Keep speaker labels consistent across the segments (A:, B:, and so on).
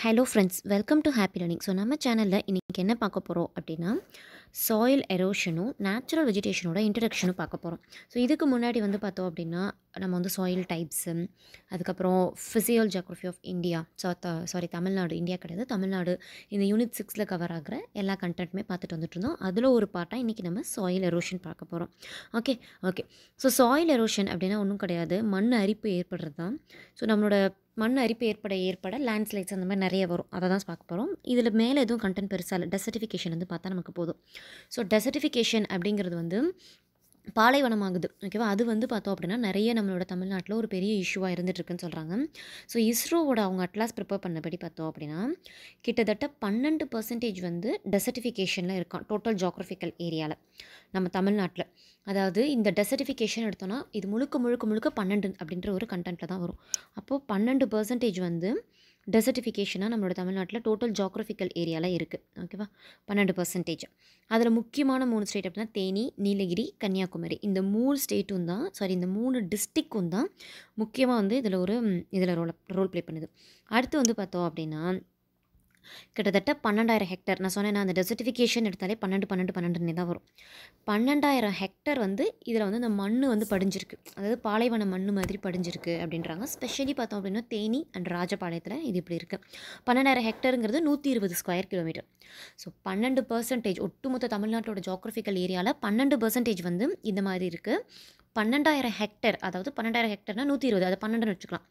A: hello friends welcome to happy learning so நம்ம சேனலில் இன்றைக்கி என்ன பார்க்க போகிறோம் அப்படின்னா சாயில் எரோஷனும் நேச்சுரல் வெஜிடேஷனோட இன்ட்ரடக்ஷனும் பார்க்க போகிறோம் ஸோ இதுக்கு முன்னாடி வந்து பார்த்தோம் அப்படின்னா நம்ம வந்து சாயில் டைப்ஸு அதுக்கப்புறம் physical geography of India so the sorry Tamil Nadu India கிடையாது தமிழ்நாடு இந்த யூனிட் சிக்ஸில் கவர் ஆகிற எல்லா கண்டென்ட்டுமே பார்த்துட்டு வந்துட்டுருந்தோம் அதில் ஒரு பார்ட்டாக இன்றைக்கி நம்ம சாயில் எரோஷன் பார்க்க போகிறோம் okay okay so soil erosion அப்படின்னா ஒன்றும் கிடையாது மண் அரிப்பு ஏற்படுறது தான் ஸோ நம்மளோட மண் அரிப்பு ஏற்பட ஏற்பட லேண்ட்ஸ்லைட்ஸ் அந்த மாதிரி நிறைய வரும் அதை தான் பார்க்க போகிறோம் இதில் மேலே எதுவும் கண்டென்ட் பெருசாக இல்லை டெசர்டிஃபிகேஷன் வந்து பார்த்தா நமக்கு போதும் ஸோ டெசர்டிஃபிகேஷன் அப்படிங்கிறது வந்து பாலைவனமாகுது ஓகேவா அது வந்து பார்த்தோம் அப்படின்னா நிறைய நம்மளோட தமிழ்நாட்டில் ஒரு பெரிய இஷ்யூவாக இருந்துகிட்ருக்குன்னு சொல்கிறாங்க ஸோ இஸ்ரோவோட அவங்க அட்லாஸ் ப்ரிப்பேர் பண்ணபடி பார்த்தோம் அப்படின்னா கிட்டத்தட்ட பன்னெண்டு பர்சன்டேஜ் வந்து டெசர்டிஃபிகேஷனில் இருக்கான் டோட்டல் ஜாக்ரஃபிக்கல் ஏரியாவில் நம்ம தமிழ்நாட்டில் அதாவது இந்த டெசர்டிஃபிகேஷன் எடுத்தோன்னா இது முழுக்க முழுக்க முழுக்க பன்னெண்டு அப்படின்ற ஒரு கண்டென்ட்டில் தான் வரும் அப்போது பன்னெண்டு பர்சன்டேஜ் வந்து டெசர்டிஃபிகேஷனாக நம்மளோட தமிழ்நாட்டில் டோட்டல் ஜாக்ரஃபிக்கல் ஏரியாவில் இருக்குது ஓகேவா பன்னெண்டு பர்சன்டேஜ் அதில் முக்கியமான மூணு ஸ்டேட் அப்படின்னா தேனி நீலகிரி கன்னியாகுமரி இந்த மூணு ஸ்டேட்டும் தான் சாரி இந்த மூணு டிஸ்ட்ரிக்கும் தான் முக்கியமாக வந்து இதில் ஒரு இதில் ரோல் ரோல் ப்ளே பண்ணுது அடுத்து வந்து பார்த்தோம் அப்படின்னா கிட்டத்தட்ட பன்னெண்டாயிரம் ஹெக்டர் நான் சொன்னேன் அந்த டெசர்டிஃபிகேஷன் எடுத்தாலே பன்னெண்டு பன்னெண்டு பன்னெண்டுனே தான் வரும் பன்னெண்டாயிரம் ஹெக்டர் வந்து இதில் வந்து இந்த மண் வந்து படிஞ்சிருக்கு அதாவது பாலைவன மண் மாதிரி படிஞ்சிருக்கு அப்படின்றாங்க ஸ்பெஷலி பார்த்தோம் அப்படின்னா தேனி அண்ட் ராஜபாளையத்தில் இது இப்படி இருக்குது பன்னெண்டாயிரம் ஹெக்டருங்கிறது நூற்றி இருபது ஸ்கொயர் கிலோமீட்டர் ஸோ பன்னெண்டு பர்சன்டேஜ் ஒட்டுமொத்த தமிழ்நாட்டோட ஜோக்ரஃபிக்கல் ஏரியாவில் பன்னெண்டு பர்சன்டேஜ் வந்து இந்த மாதிரி இருக்குது பன்னெண்டாயிரம் ஹெக்டர் அதாவது பன்னெண்டாயிரம் ஹெக்டர்னால் நூற்றி இருபது அதை பன்னெண்டுன்னு வச்சுக்கலாம்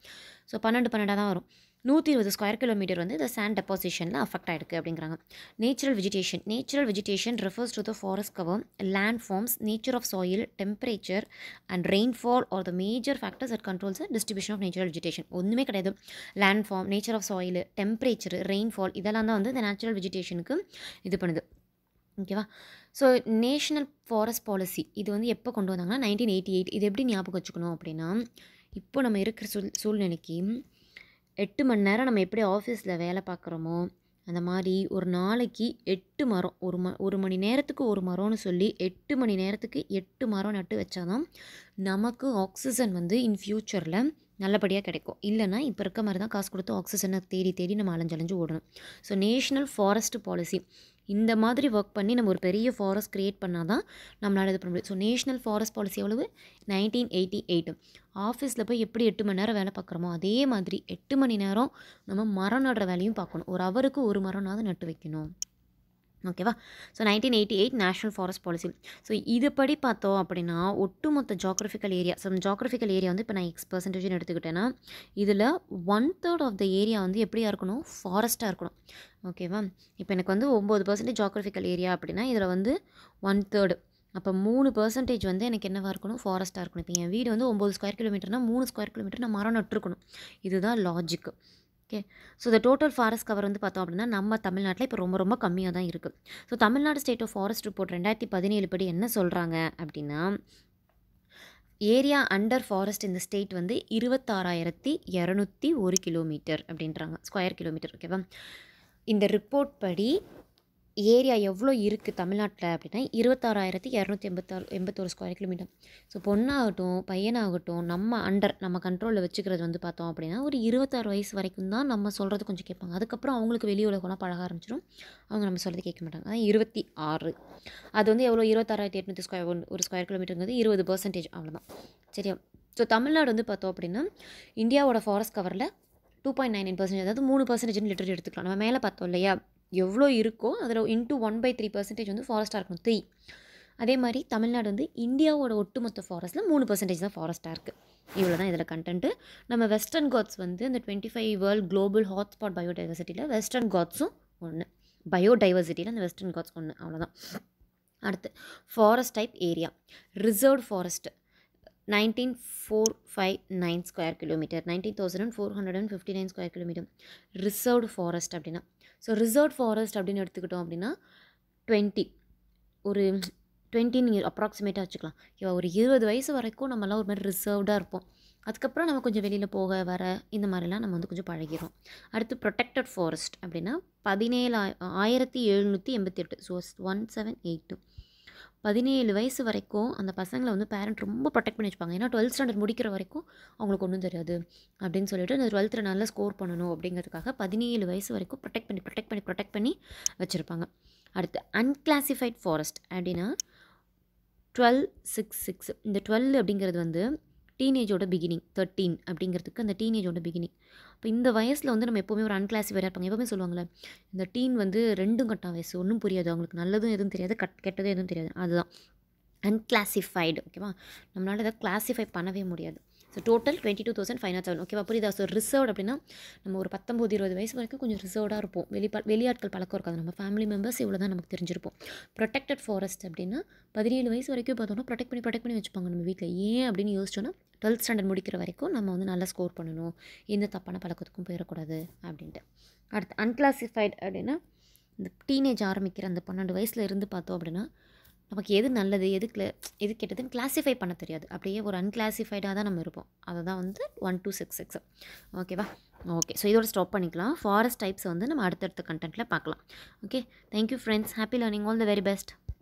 A: ஸோ பன்னெண்டு பன்னெண்டாக தான் வரும் நூற்றி இருபது ஸ்கொயர் கிலோமீட்டர் வந்து இந்த சேண்ட் டெபாசிஷனில் அஃபெக்ட் ஆகிருக்கு அப்படிங்கிறாங்க natural vegetation natural vegetation refers to the forest cover land forms nature of soil temperature and rainfall are the major factors at controls distribution of natural vegetation ஒன்றுமே கிடையாது land form nature of soil temperature rainfall இதெல்லாம் தான் வந்து இந்த natural வெஜிடேஷனுக்கு இது பண்ணுது ஓகேவா so national forest policy இது வந்து எப்போ கொண்டு வந்தாங்கன்னா நைன்டீன் எயிட்டி எயிட் இது எப்படி ஞாபகம் வச்சுக்கணும் அப்படின்னா இப்போ நம்ம இருக்கிற சூழ் சூழ்நிலைக்கு எட்டு மணி நேரம் நம்ம எப்படி ஆஃபீஸில் வேலை பார்க்குறோமோ அந்த மாதிரி ஒரு நாளைக்கு எட்டு மரம் ஒரு ம ஒரு மணி நேரத்துக்கு ஒரு மரம்னு சொல்லி எட்டு மணி நேரத்துக்கு எட்டு மரம் நட்டு வச்சாதான் நமக்கு ஆக்சிஜன் வந்து இன் ஃப்யூச்சரில் நல்லபடியாக கிடைக்கும் இல்லைனா இப்போ இருக்க மாதிரி தான் காசு கொடுத்து ஆக்சிஜனை தேடி தேடி நம்ம அலைஞ்சலைஞ்சு ஓடணும் ஸோ நேஷ்னல் ஃபாரஸ்ட் பாலிசி இந்த மாதிரி ஒர்க் பண்ணி நம்ம ஒரு பெரிய ஃபாரஸ்ட் க்ரியேட் பண்ணால் தான் நம்மளால் இது பண்ண முடியும் ஸோ நேஷனல் ஃபாரஸ்ட் பாலிசி எவ்வளவு நைன்டீன் எயிட்டி எயிட்டு ஆஃபீஸில் போய் எப்படி எட்டு மணி நேரம் வேலை பார்க்குறோமோ அதே மாதிரி எட்டு மணி நேரம் நம்ம மரம் நடுற வேலையும் பார்க்கணும் ஒரு அவருக்கு ஒரு மரம்னாவது நட்டு வைக்கணும் ஓகேவா so nineteen eighty eight national forest policy so இதுபடி பார்த்தோம் அப்படின்னா ஒட்டுமொத்த geographical area so geographical area வந்து இப்போ நான் எக்ஸ் பர்சன்டேஜ்னு எடுத்துக்கிட்டேன்னா இதில் one third of the area வந்து எப்படியா இருக்கணும் ஃபாரஸ்ட்டாக இருக்கணும் ஓகேவா இப்போ எனக்கு வந்து ஒம்பது பர்சன்டேஜ் ஜாக்ரஃபிக்கல் ஏரியா அப்படின்னா இதில் வந்து ஒன் தேர்டு அப்போ மூணு பர்சன்டேஜ் வந்து எனக்கு என்னவாக இருக்கணும் ஃபாரஸ்ட்டாக இருக்கணும் இப்போ என் வீடு வந்து ஒம்பது ஸ்கொயர் கிலோமீட்டர்னால் மூணு ஸ்கொயர் கிலோமீட்டர் நான் மரம் நட்டுருக்கணும் இதுதான் லாஜிக்கு ஓகே ஸோ இந்த டோட்டல் ஃபாரஸ்ட் கவர் வந்து பார்த்தோம் அப்படின்னா நம்ம தமிழ்நாட்டில் இப்போ ரொம்ப ரொம்ப கம்மியாக தான் இருக்குது so Tamil Nadu state of forest report ரெண்டாயிரத்தி பதினேழு படி என்ன சொல்கிறாங்க அப்படின்னா ஏரியா அண்டர் ஃபாரஸ்ட் இந்த ஸ்டேட் வந்து இருபத்தாறாயிரத்தி இரநூத்தி ஒரு கிலோமீட்டர் அப்படின்றாங்க ஸ்கொயர் கிலோமீட்டர் ஓகேவா இந்த ரிப்போர்ட் படி ஏரியா எவ்வளோ இருக்குது தமிழ்நாட்டில் அப்படின்னா இருபத்தாறாயிரத்தி இரநூத்தி எண்பத்தாறு எண்பத்தோரு ஸ்கொயர் கிலோமீட்டர் ஸோ பொண்ணாகட்டும் பையனாகட்டும் நம்ம அண்டர் நம்ம கண்ட்ரோலில் வச்சுக்கிறது வந்து பார்த்தோம் அப்படின்னா ஒரு இருபத்தாறு வயசு வரைக்கும் தான் நம்ம சொல்கிறது கொஞ்சம் கேட்பாங்க அதுக்கப்புறம் அவங்களுக்கு வெளி உலகம்லாம் பழக ஆரம்பிச்சிடும் அவங்க நம்ம சொல்கிறது கேட்க மாட்டாங்க அதான் இருபத்தி ஆறு அது வந்து எவ்வளோ இருபத்தாறாயிரத்தி எட்நூற்றி ஸ்கொயர் ஒரு ஸ்கொயர் கிலோமீட்டருங்கிறது இருபது பர்சன்டேஜ் அவ்வளோதான் சரியா ஸோ தமிழ்நாடு வந்து பார்த்தோம் அப்படின்னா இந்தியாவோட ஃபாரஸ்ட் கவரில் two point nine nine percentage அதாவது மூணு பர்சன்டேஜ்னு லிட்டர் எடுத்துக்கலாம் நம்ம மேலே பார்த்தோம் இல்லையா எவ்வளோ இருக்கோ அதில் into one by three percentage வந்து ஃபாரஸ்ட்டாக இருக்கும் த்ரீ அதே மாதிரி தமிழ்நாடு வந்து இந்தியாவோட ஒட்டுமொத்த ஃபாரஸ்ட்டில் மூணு பர்சன்டேஜ் தான் ஃபாரஸ்ட்டாக இருக்குது இவ்வளோ தான் இதில் கண்டென்ட்டு நம்ம வெஸ்டர்ன் காட்ஸ் வந்து இந்த twenty five world global hotspot பயோடைவர்சிட்டியில் வெஸ்டர்ன் காட்ஸும் ஒன்று பயோடைவர்சிட்டியில் அந்த வெஸ்டர்ன் காட்ஸ் ஒன்று அவ்வளோதான் அடுத்து forest type area reserve forest nineteen four five nine square kilometre nineteen thousand and four hundred and fifty nine square kilometre reserved forest அப்படின்னா ஸோ ரிசர்வ் ஃபாரஸ்ட் அப்படின்னு எடுத்துக்கிட்டோம் அப்படின்னா டுவெண்ட்டி ஒரு டுவெண்ட்டின்னு நீங்கள் அப்ராக்சிமேட்டாக வச்சுக்கலாம் ஓகேவா ஒரு இருபது வயசு வரைக்கும் நம்மலாம் ஒரு மாதிரி ரிசர்வ்டாக இருப்போம் அதுக்கப்புறம் நம்ம கொஞ்சம் வெளியில் போக வர இந்த மாதிரிலாம் நம்ம வந்து கொஞ்சம் பழகிறோம் அடுத்து ப்ரொடெக்டட் ஃபாரஸ்ட் அப்படின்னா பதினேழு ஆயிரத்தி எழுநூற்றி எண்பத்தி எட்டு so one seven eight two பதினேழு வயசு வரைக்கும் அந்த பசங்களை வந்து பேரண்ட் ரொம்ப ப்ரொடெக்ட் பண்ணி வச்சுப்பாங்க ஏன்னா டுவெல்த் ஸ்டாண்டர்ட் முடிக்கிற வரைக்கும் அவங்களுக்கு ஒன்றும் தெரியாது அப்படின்னு சொல்லிட்டு அந்த டுவெல்த்தில் நல்லா ஸ்கோர் பண்ணணும் அப்படிங்கிறதுக்காக பதினேழு வயசு வரைக்கும் ப்ரொடெக்ட் பண்ணி ப்ரொடெக்ட் பண்ணி ப்ரொடெக்ட் பண்ணி வச்சுருப்பாங்க அடுத்து அன்கிளாசிஃபைட் ஃபாரஸ்ட் அப்படின்னா டுவெல் சிக்ஸ் சிக்ஸ் இந்த டுவெல் அப்படிங்கிறது வந்து டீனேஜோட பிகினிங் தேர்ட்டீன் அப்படிங்கிறதுக்கு அந்த டீனேஜோட பிகினிங் இப்போ இந்த வயசில் வந்து நம்ம எப்போவுமே ஒரு அன்கிளாசிஃபைடாக இருப்பாங்க எப்பவுமே சொல்லுவாங்களே இந்த டீன் வந்து ரெண்டும் கட்டா வயசு ஒன்றும் புரியாது அவங்களுக்கு நல்லதும் எதுவும் தெரியாது கட் கெட்டதும் எதுவும் தெரியாது அதுதான் அன்கிளாசிஃபைடு ஓகேவா நம்மளால் எதாவது கிளாஸிஃபை பண்ணவே முடியாது so total twenty two thousand five nought seven ஓகேவா புரியுதா ஸோ ரிசர்வ் அப்படின்னா நம்ம ஒரு பத்தொம்பது இருபது வயசு வரைக்கும் கொஞ்சம் ரிசர்வ்டாக இருப்போம் வெளி வெளியாட்கள் பழக்கம் இருக்காது நம்ம ஃபேமிலி மெம்பர்ஸ் இவ்வளோ தான் நமக்கு தெரிஞ்சிருப்போம் ப்ரொடெக்டட் ஃபாரஸ்ட் அப்படின்னா பதினேழு வயசு வரைக்கும் பார்த்தோம்னா ப்ரொடெக்ட் பண்ணி ப்ரொடெக்ட் பண்ணி வச்சுப்பாங்க நம்ம வீட்டில் ஏன் அப்படின்னு யோசிச்சோன்னா டுவெல்த் ஸ்டாண்டர்ட் முடிக்கிற வரைக்கும் நம்ம வந்து நல்லா ஸ்கோர் பண்ணணும் எந்த தப்பான பழக்கத்துக்கும் போயிடக்கூடாது அப்படின்ட்டு அடுத்து அன்கிளாசிஃபைட் அப்படின்னா இந்த டீனேஜ் ஆரம்பிக்கிற அந்த பன்னெண்டு வயசில் இருந்து பார்த்தோம் அப்படின்னா நமக்கு எது நல்லது எது கிள எது கெட்டதுன்னு கிளாஸிஃபை பண்ண தெரியாது அப்படியே ஒரு அன்கிளாசிஃபைடாக தான் நம்ம இருப்போம் அதை தான் வந்து ஒன் டூ சிக்ஸ் சிக்ஸ் ஓகேவா ஓகே ஸோ இதோட ஸ்டாப் பண்ணிக்கலாம் ஃபாரஸ்ட் டைப்ஸ் வந்து நம்ம அடுத்தடுத்த கண்டென்ட்டில் பார்க்கலாம் okay thank you friends happy learning all the very best